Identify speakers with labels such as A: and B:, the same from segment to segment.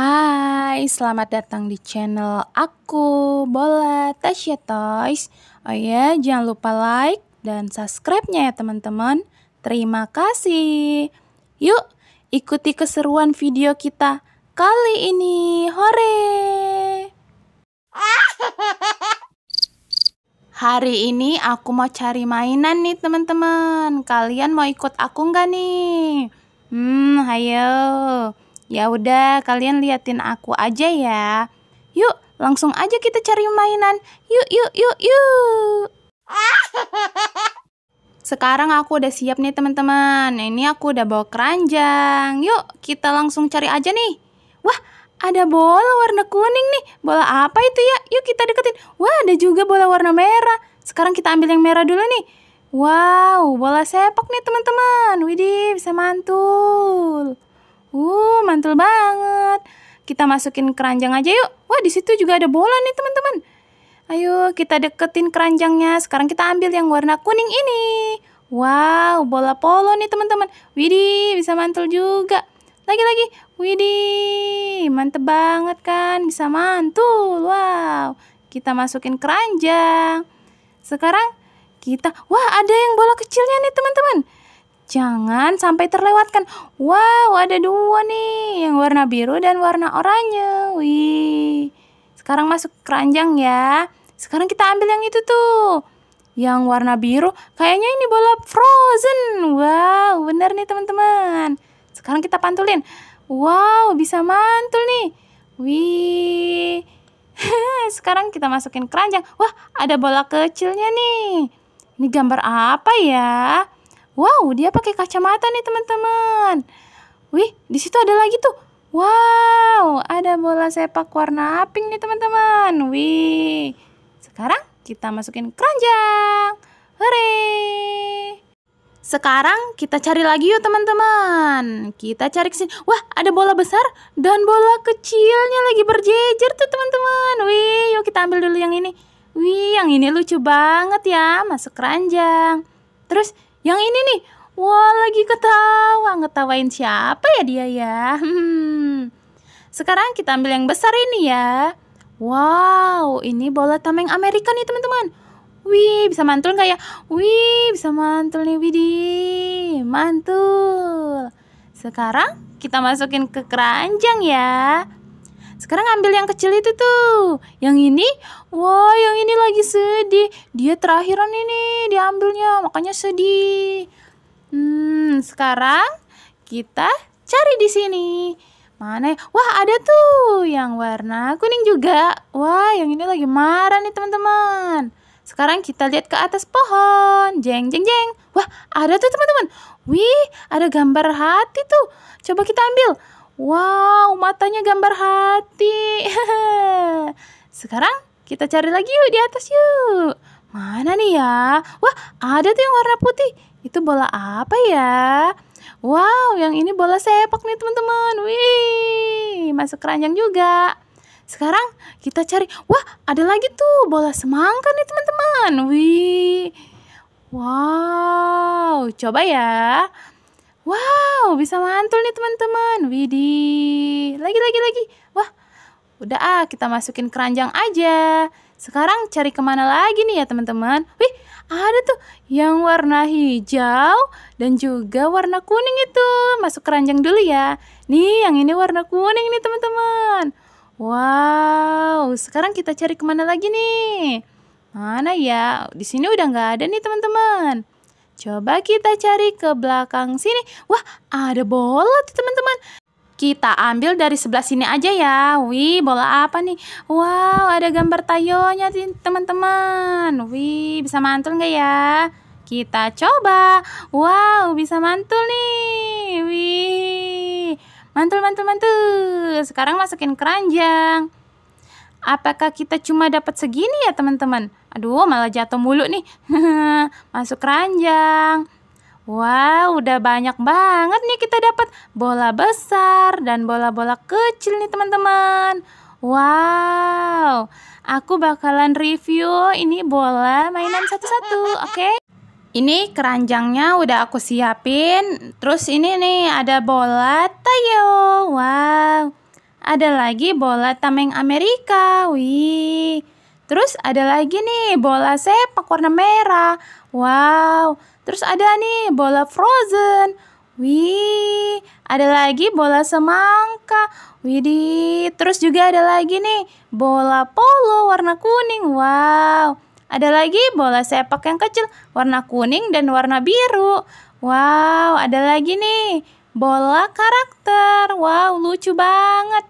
A: Hai, selamat datang di channel aku, Bola Tasya Toys. Oh ya, jangan lupa like dan subscribe-nya ya teman-teman. Terima kasih. Yuk, ikuti keseruan video kita kali ini. Hore! Hari ini aku mau cari mainan nih teman-teman. Kalian mau ikut aku nggak nih? Hmm, ayo. Ya udah, kalian liatin aku aja ya. Yuk, langsung aja kita cari mainan. Yuk, yuk, yuk, yuk. Sekarang aku udah siap nih teman-teman. Nah, ini aku udah bawa keranjang. Yuk, kita langsung cari aja nih. Wah, ada bola warna kuning nih. Bola apa itu ya? Yuk kita deketin. Wah, ada juga bola warna merah. Sekarang kita ambil yang merah dulu nih. Wow, bola sepak nih teman-teman. Widih, bisa mantul. Uh, mantul banget. Kita masukin keranjang aja yuk. Wah, di situ juga ada bola nih, teman-teman. Ayo, kita deketin keranjangnya. Sekarang kita ambil yang warna kuning ini. Wow, bola polo nih, teman-teman. Widih, bisa mantul juga. Lagi-lagi. Widih, mantep banget kan? Bisa mantul. Wow. Kita masukin keranjang. Sekarang kita, wah ada yang bola kecilnya nih, teman-teman. Jangan sampai terlewatkan. Wow, ada dua nih, yang warna biru dan warna oranye. Wih. Sekarang masuk keranjang ya. Sekarang kita ambil yang itu tuh. Yang warna biru, kayaknya ini bola frozen. Wow, bener nih teman-teman. Sekarang kita pantulin. Wow, bisa mantul nih. Wih. Sekarang kita masukin keranjang. Wah, ada bola kecilnya nih. Ini gambar apa ya? Wow, dia pakai kacamata nih teman-teman. Wih, di situ ada lagi tuh. Wow, ada bola sepak warna pink nih teman-teman. Wih, sekarang kita masukin keranjang. Hore! Sekarang kita cari lagi yuk teman-teman. Kita cari kesini. Wah, ada bola besar dan bola kecilnya lagi berjejer tuh teman-teman. Wih, yuk kita ambil dulu yang ini. Wih, yang ini lucu banget ya, masuk keranjang. Terus yang ini nih, wah lagi ketawa. Ngetawain siapa ya dia ya? Hmm. Sekarang kita ambil yang besar ini ya. Wow, ini bola tameng Amerika nih teman-teman. Wih, bisa mantul nggak ya? Wih, bisa mantul nih, Widi. Mantul. Sekarang kita masukin ke keranjang ya. Sekarang ambil yang kecil itu tuh. Yang ini, wah yang ini lagi sedih. Dia terakhiran ini diambilnya, makanya sedih. Hmm, sekarang kita cari di sini. Mana? Wah, ada tuh yang warna kuning juga. Wah, yang ini lagi marah nih, teman-teman. Sekarang kita lihat ke atas pohon. Jeng jeng jeng. Wah, ada tuh teman-teman. Wih, ada gambar hati tuh. Coba kita ambil. Wow, matanya gambar hati. Sekarang kita cari lagi yuk di atas yuk. Mana nih ya? Wah, ada tuh yang warna putih. Itu bola apa ya? Wow, yang ini bola sepak nih teman-teman. Wih, masuk keranjang juga. Sekarang kita cari. Wah, ada lagi tuh bola semangka nih teman-teman. Wih. Wow, coba ya. Wow, bisa mantul nih teman-teman. Widih. Lagi, lagi, lagi. Wah, udah ah kita masukin keranjang aja. Sekarang cari kemana lagi nih ya teman-teman? Wih, ada tuh yang warna hijau dan juga warna kuning itu. Masuk keranjang dulu ya. Nih, yang ini warna kuning nih teman-teman. Wow, sekarang kita cari kemana lagi nih? Mana ya? Di sini udah nggak ada nih teman-teman. Coba kita cari ke belakang sini. Wah, ada bola tuh teman-teman. Kita ambil dari sebelah sini aja ya. Wih, bola apa nih? Wow, ada gambar tayonya teman-teman. Wih, bisa mantul nggak ya? Kita coba. Wow, bisa mantul nih. Wih, mantul, mantul, mantul. Sekarang masukin keranjang. Apakah kita cuma dapat segini ya teman-teman? Aduh, malah jatuh mulu nih. Masuk keranjang. Wow, udah banyak banget nih kita dapat bola besar dan bola-bola kecil nih teman-teman. Wow, aku bakalan review ini bola mainan satu-satu, oke? Okay? Ini keranjangnya udah aku siapin. Terus ini nih ada bola Tayo. Wow. Ada lagi bola Tameng Amerika. Wih. Terus ada lagi nih bola sepak warna merah. Wow. Terus ada nih bola frozen. Wih, ada lagi bola semangka. Widih, terus juga ada lagi nih bola polo warna kuning. Wow. Ada lagi bola sepak yang kecil warna kuning dan warna biru. Wow, ada lagi nih bola karakter. Wow, lucu banget.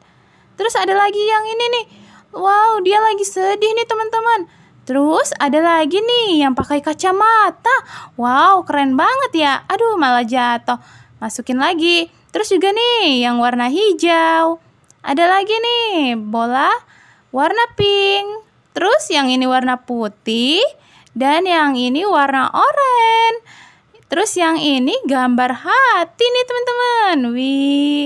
A: Terus ada lagi yang ini nih, Wow, dia lagi sedih nih teman-teman. Terus ada lagi nih yang pakai kacamata. Wow, keren banget ya. Aduh, malah jatuh. Masukin lagi. Terus juga nih yang warna hijau. Ada lagi nih bola warna pink. Terus yang ini warna putih dan yang ini warna oranye. Terus yang ini gambar hati nih teman-teman. Wih.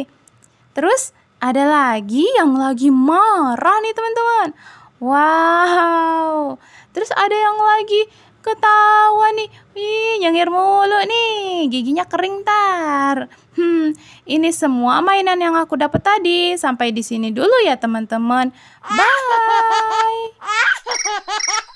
A: Terus ada lagi yang lagi marah nih teman-teman. Wow. Terus ada yang lagi ketawa nih. Wih, nyengir mulu nih. Giginya kering tar. Hmm, ini semua mainan yang aku dapat tadi. Sampai di sini dulu ya, teman-teman. Bye.